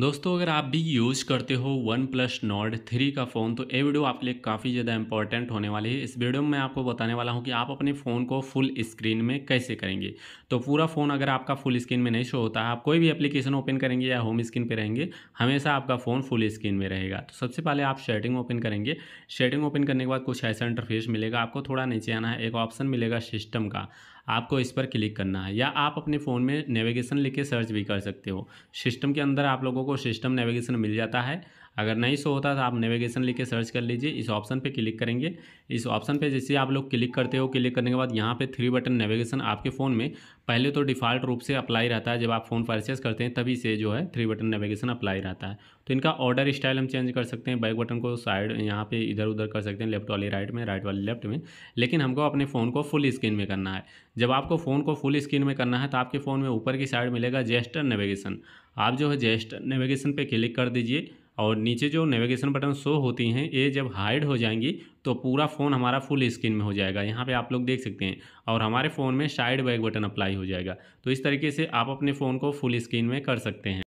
दोस्तों अगर आप भी यूज़ करते हो वन प्लस नॉड थ्री का फ़ोन तो ये वीडियो आपके लिए काफ़ी ज़्यादा इंपॉर्टेंट होने वाली है इस वीडियो में मैं आपको बताने वाला हूं कि आप अपने फ़ोन को फुल स्क्रीन में कैसे करेंगे तो पूरा फ़ोन अगर आपका फुल स्क्रीन में नहीं शो होता आप कोई भी एप्लीकेशन ओपन करेंगे या होम स्क्रीन पर रहेंगे हमेशा आपका फ़ोन फुल स्क्रीन में रहेगा तो सबसे पहले आप सेटिंग ओपन करेंगे सेटिंग ओपन करने के बाद कुछ ऐसा इंटरफेस मिलेगा आपको थोड़ा नीचे आना है एक ऑप्शन मिलेगा सिस्टम का आपको इस पर क्लिक करना है या आप अपने फ़ोन में नेविगेशन लिख के सर्च भी कर सकते हो सिस्टम के अंदर आप लोगों को सिस्टम नेविगेशन मिल जाता है अगर नहीं शो होता तो आप नेविगेशन लिख के सर्च कर लीजिए इस ऑप्शन पे क्लिक करेंगे इस ऑप्शन पे जैसे आप लोग क्लिक करते हो क्लिक करने के बाद यहाँ पे थ्री बटन नेविगेशन आपके फ़ोन में पहले तो डिफ़ॉल्ट रूप से अप्लाई रहता है जब आप फ़ोन परचेस करते हैं तभी से जो है थ्री बटन नेविगेशन अप्लाई रहता है तो इनका ऑर्डर स्टाइल हम चेंज कर सकते हैं बैक बटन को साइड यहाँ पे इधर उधर कर सकते हैं लेफ्ट वाली राइट में राइट वाली लेफ्ट में लेकिन हमको अपने फ़ोन को फुल स्क्रीन में करना है जब आपको फ़ोन को फुल स्क्रीन में करना है तो आपके फ़ोन में ऊपर की साइड मिलेगा जेस्टर नेविगेशन आप जो है जेस्टर नेविगेशन पर क्लिक कर दीजिए और नीचे जो नेविगेशन बटन शो होती हैं ये जब हाइड हो जाएंगी तो पूरा फ़ोन हमारा फुल स्क्रीन में हो जाएगा यहाँ पे आप लोग देख सकते हैं और हमारे फ़ोन में साइड बैक बटन अप्लाई हो जाएगा तो इस तरीके से आप अपने फ़ोन को फुल स्क्रीन में कर सकते हैं